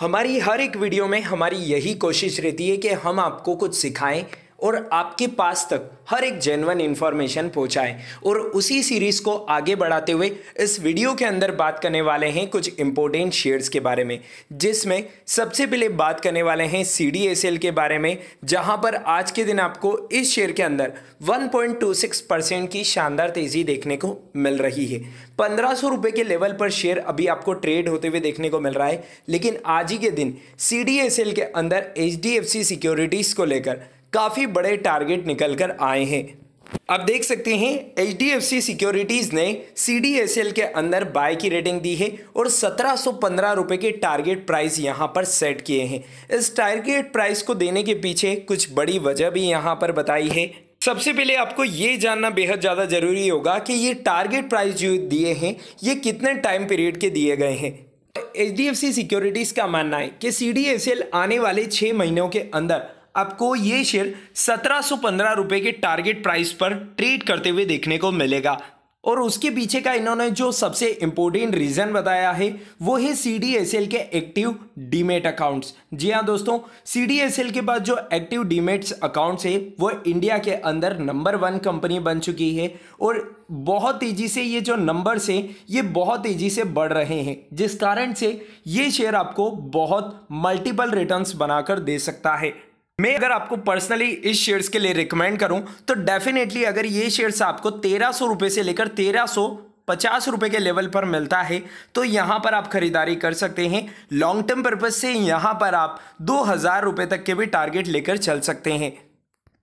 हमारी हर एक वीडियो में हमारी यही कोशिश रहती है कि हम आपको कुछ सिखाएं और आपके पास तक हर एक जेनवन इन्फॉर्मेशन पहुंचाएं और उसी सीरीज़ को आगे बढ़ाते हुए इस वीडियो के अंदर बात करने वाले हैं कुछ इम्पोर्टेंट शेयर्स के बारे में जिसमें सबसे पहले बात करने वाले हैं सी के बारे में जहां पर आज के दिन आपको इस शेयर के अंदर 1.26 परसेंट की शानदार तेज़ी देखने को मिल रही है पंद्रह सौ के लेवल पर शेयर अभी आपको ट्रेड होते हुए देखने को मिल रहा है लेकिन आज ही के दिन सी के अंदर एच सिक्योरिटीज़ को लेकर काफ़ी बड़े टारगेट निकल कर आए हैं आप देख सकते हैं H D F C securities ने सी डी एस एल के अंदर बाय की रेटिंग दी है और सत्रह सौ पंद्रह रुपये के टारगेट प्राइस यहाँ पर सेट किए हैं इस टारगेट प्राइस को देने के पीछे कुछ बड़ी वजह भी यहाँ पर बताई है सबसे पहले आपको ये जानना बेहद ज़्यादा ज़रूरी होगा कि ये टारगेट प्राइस जो दिए हैं ये कितने टाइम पीरियड के दिए गए हैं H D F C securities का मानना है कि सी डी एस एल आने वाले छः महीनों के अंदर आपको ये शेयर सत्रह सौ के टारगेट प्राइस पर ट्रेड करते हुए देखने को मिलेगा और उसके पीछे का इन्होंने जो सबसे इम्पोर्टेंट रीज़न बताया है वो है सी डी एस एल के एक्टिव डीमेट अकाउंट्स जी हाँ दोस्तों सी डी एस एल के बाद जो एक्टिव डीमेट्स अकाउंट्स है वो इंडिया के अंदर नंबर वन कंपनी बन चुकी है और बहुत तेज़ी से ये जो नंबर्स हैं ये बहुत तेज़ी से बढ़ रहे हैं जिस कारण से ये शेयर आपको बहुत मल्टीपल रिटर्न्स बनाकर दे सकता है मैं अगर आपको पर्सनली इस शेयर्स के लिए रिकमेंड करूं तो डेफिनेटली अगर ये शेयर्स आपको तेरह सौ रुपये से लेकर तेरह सौ पचास रुपये के लेवल पर मिलता है तो यहाँ पर आप खरीदारी कर सकते हैं लॉन्ग टर्म पर्पज से यहाँ पर आप दो हज़ार रुपये तक के भी टारगेट लेकर चल सकते हैं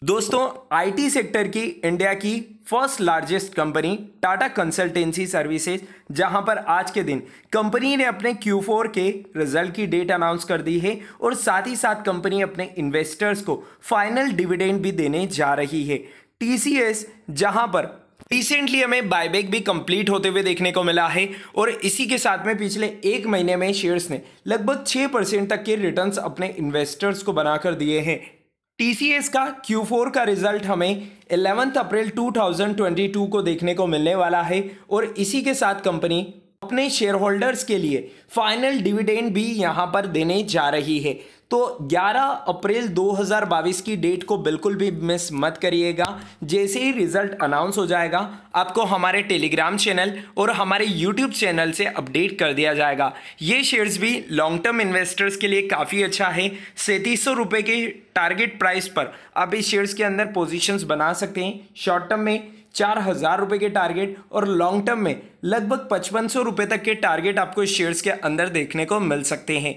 दोस्तों आईटी सेक्टर की इंडिया की first largest company Tata consultancy services जहां पर आज के दिन कंपनी ने अपने Q4 के रिजल्ट की डेट अनाउंस कर दी है और साथ ही साथ कंपनी अपने इन्वेस्टर्स को फाइनल डिविडेंड भी देने जा रही है टीसीएस जहां पर रिसेंटली हमें बायबैक भी कंप्लीट होते हुए देखने को मिला है और इसी के साथ में पिछले एक महीने में शेयर्स ने लगभग छः परसेंट तक के रिटर्न्स अपने इन्वेस्टर्स को बनाकर दिए हैं TCS का Q4 का रिजल्ट हमें 11 अप्रैल 2022 को देखने को मिलने वाला है और इसी के साथ कंपनी अपने शेयर होल्डर्स के लिए फाइनल डिविडेंड भी यहां पर देने जा रही है तो 11 अप्रैल 2022 की डेट को बिल्कुल भी मिस मत करिएगा जैसे ही रिजल्ट अनाउंस हो जाएगा आपको हमारे टेलीग्राम चैनल और हमारे यूट्यूब चैनल से अपडेट कर दिया जाएगा ये शेयर्स भी लॉन्ग टर्म इन्वेस्टर्स के लिए काफ़ी अच्छा है सैंतीस सौ के टारगेट प्राइस पर आप इस शेयर्स के अंदर पोजिशंस बना सकते हैं शॉर्ट टर्म में चार हज़ार रुपये के टारगेट और लॉन्ग टर्म में लगभग पचपन सौ रुपये तक के टारगेट आपको इस शेयर्स के अंदर देखने को मिल सकते हैं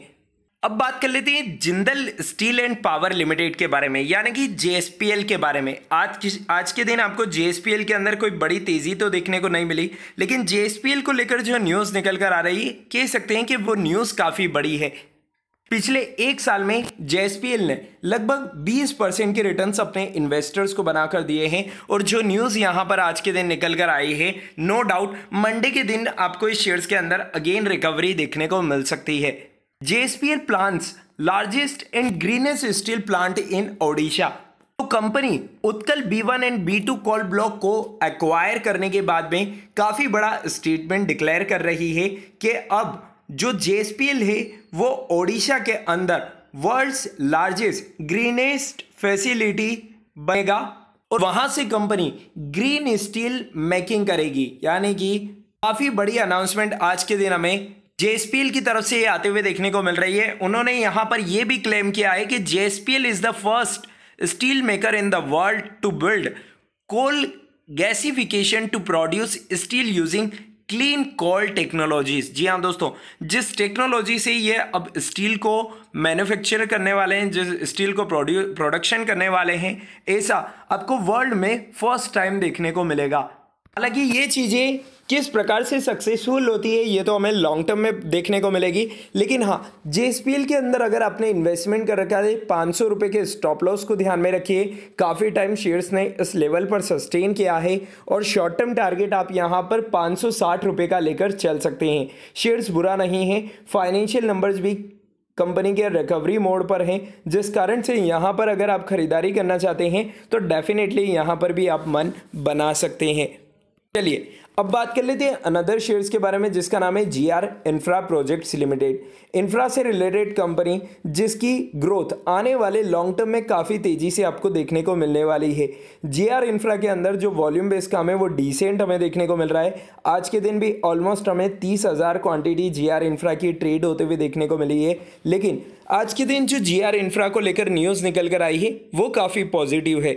अब बात कर लेते हैं Jindal steel and power limited के बारे में यानी कि जेएसपीएल के बारे में आज किस आज के दिन आपको जेएसपीएल के अंदर कोई बड़ी तेज़ी तो देखने को नहीं मिली लेकिन जेएसपीएल को लेकर जो न्यूज़ निकल कर आ रही है कह सकते हैं कि वो न्यूज़ काफ़ी बड़ी है पिछले एक साल में जेएसपीएल ने लगभग 20 परसेंट के रिटर्न अपने इन्वेस्टर्स को बनाकर दिए हैं और जो न्यूज़ यहां पर आज के दिन निकल कर आई है नो डाउट मंडे के दिन आपको इस शेयर्स के अंदर अगेन रिकवरी देखने को मिल सकती है JSPL plants largest and greenest steel plant in Odisha तो company Utkal B one and B two coal block को एक्वायर करने के बाद में काफ़ी बड़ा स्टेटमेंट डिक्लेयर कर रही है कि अब जो जे है वो ओडिशा के अंदर वर्ल्ड्स लार्जेस्ट ग्रीनेस्ट फैसिलिटी बनेगा और वहां से कंपनी ग्रीन स्टील मेकिंग करेगी यानी कि काफ़ी बड़ी अनाउंसमेंट आज के दिन हमें जेएसपीएल की तरफ से ये आते हुए देखने को मिल रही है उन्होंने यहां पर यह भी क्लेम किया है कि JSPL is the first steel maker in the world to build coal gasification to produce steel using clean coal technologies जी हाँ दोस्तों जिस टेक्नोलॉजी से ये अब स्टील को मैन्युफैक्चर करने वाले हैं जिस स्टील को प्रोडक्शन करने वाले हैं ऐसा आपको वर्ल्ड में फर्स्ट टाइम देखने को मिलेगा हालांकि ये चीज़ें किस प्रकार से सक्सेसफुल होती है ये तो हमें लॉन्ग टर्म में देखने को मिलेगी लेकिन हाँ जे के अंदर अगर आपने इन्वेस्टमेंट कर रखा है पाँच सौ रुपये के स्टॉप लॉस को ध्यान में रखिए काफ़ी टाइम शेयर्स ने इस लेवल पर सस्टेन किया है और शॉर्ट टर्म टारगेट आप यहाँ पर पाँच सौ का लेकर चल सकते हैं शेयर्स बुरा नहीं है फाइनेंशियल नंबर्स भी कंपनी के रिकवरी मोड पर हैं जिस कारण से यहाँ पर अगर आप ख़रीदारी करना चाहते हैं तो डेफिनेटली यहाँ पर भी आप मन बना सकते हैं चलिए अब बात कर लेते हैं अनदर शेयर्स के बारे में जिसका नाम है G R infra projects limited infra से रिलेटेड कंपनी जिसकी ग्रोथ आने वाले लॉन्ग टर्म में काफ़ी तेज़ी से आपको देखने को मिलने वाली है जी आर इंफ्रा के अंदर जो वॉल्यूम बेस काम है वो डिसेंट हमें देखने को मिल रहा है आज के दिन भी ऑलमोस्ट हमें तीस हज़ार क्वान्टिटी जी आर इंफ्रा की ट्रेड होते हुए देखने को मिली है लेकिन आज के दिन जो जी आर इंफ्रा को लेकर न्यूज़ निकल कर आई है वो काफ़ी पॉजिटिव है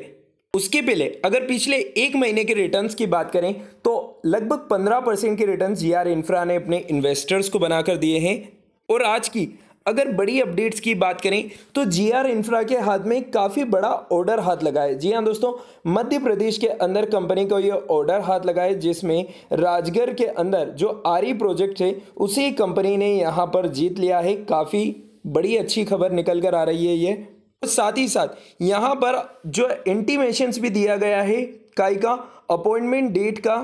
उसके पहले अगर पिछले एक महीने के रिटर्न्स की बात करें तो लगभग 15 परसेंट के रिटर्न जी आर इंफ्रा ने अपने इन्वेस्टर्स को बनाकर दिए हैं और आज की अगर बड़ी अपडेट्स की बात करें तो जी आर इंफ्रा के हाथ में काफ़ी बड़ा ऑर्डर हाथ लगा है जी हाँ दोस्तों मध्य प्रदेश के अंदर कंपनी को ये ऑर्डर हाथ लगा है जिसमें राजगढ़ के अंदर जो आरी प्रोजेक्ट है उसी कंपनी ने यहाँ पर जीत लिया है काफ़ी बड़ी अच्छी खबर निकल कर आ रही है ये साथ ही साथ यहाँ पर जो इंटीमेशंस भी दिया गया है काई का अपॉइंटमेंट डेट का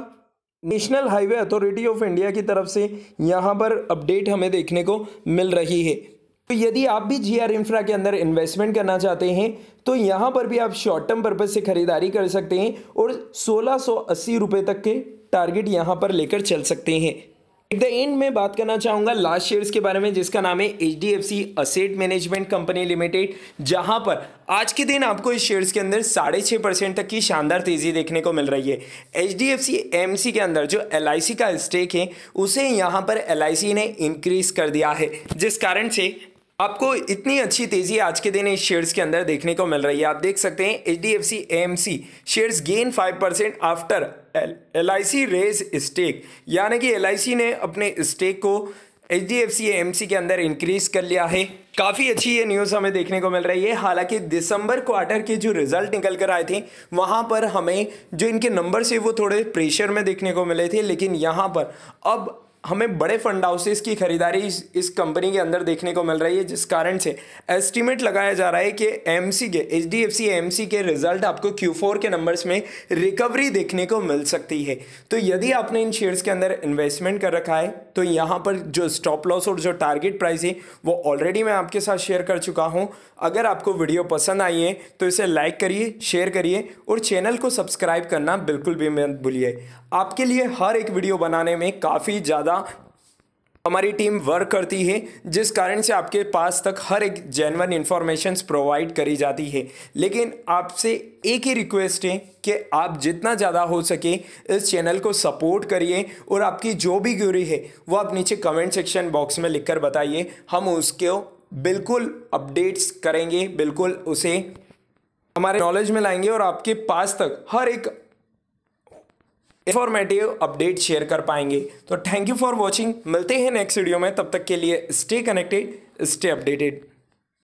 national highway authority of India की तरफ से यहाँ पर अपडेट हमें देखने को मिल रही है तो यदि आप भी जी आर इंफ्रा के अंदर इन्वेस्टमेंट करना चाहते हैं तो यहाँ पर भी आप शॉर्ट टर्म पर्पज से खरीदारी कर सकते हैं और सोलह सौ अस्सी रुपये तक के टारगेट यहाँ पर लेकर चल सकते हैं एट द एंड में बात करना चाहूँगा लास्ट शेयर्स के बारे में जिसका नाम है H D F C asset management company limited जहाँ पर आज के दिन आपको इस शेयर्स के अंदर साढ़े छः परसेंट तक की शानदार तेज़ी देखने को मिल रही है H D F C M C के अंदर जो एल आई सी का स्टेक है उसे यहाँ पर एल आई सी ने इंक्रीज कर दिया है जिस कारण से आपको इतनी अच्छी तेज़ी आज के दिन इस शेयर्स के अंदर देखने को मिल रही है आप देख सकते हैं H D F C M C shares gain five percent after L I C raise stake यानी कि एल आई सी ने अपने स्टेक को H D F C M C के अंदर इंक्रीज कर लिया है काफ़ी अच्छी ये न्यूज़ हमें देखने को मिल रही है हालांकि दिसंबर क्वार्टर के जो रिजल्ट निकल कर आए थे वहाँ पर हमें जो इनके नंबर से वो थोड़े प्रेशर में देखने को मिले थे लेकिन यहाँ पर अब हमें बड़े फंड हाउसेस की खरीदारी इस, इस कंपनी के अंदर देखने को मिल रही है जिस कारण से एस्टिमेट लगाया जा रहा है कि एम के H D F C M के रिजल्ट आपको क्यू फोर के नंबर्स में रिकवरी देखने को मिल सकती है तो यदि आपने इन शेयर्स के अंदर इन्वेस्टमेंट कर रखा है तो यहाँ पर जो स्टॉप लॉस और जो टारगेट प्राइस है वो ऑलरेडी मैं आपके साथ शेयर कर चुका हूँ अगर आपको वीडियो पसंद आई है तो इसे लाइक करिए शेयर करिए और चैनल को सब्सक्राइब करना बिल्कुल भी मत भूलिए आपके लिए हर एक वीडियो बनाने में काफ़ी ज़्यादा का हमारी टीम वर्क करती है जिस कारण से आपके पास तक हर एक जेनवन इन्फॉर्मेशन प्रोवाइड करी जाती है लेकिन आपसे एक ही रिक्वेस्ट है कि आप जितना ज़्यादा हो सके इस चैनल को सपोर्ट करिए और आपकी जो भी क्यूरी है वो आप नीचे कमेंट सेक्शन बॉक्स में लिखकर बताइए हम उसको बिल्कुल अपडेट्स करेंगे बिल्कुल उसे हमारे नॉलेज में लाएंगे और आपके पास तक हर एक इन्फॉर्मेटिव अपडेट शेयर कर पाएंगे तो थैंक यू फॉर वॉचिंग मिलते हैं नेक्स्ट वीडियो में तब तक के लिए स्टे कनेक्टेड स्टे अपडेटेड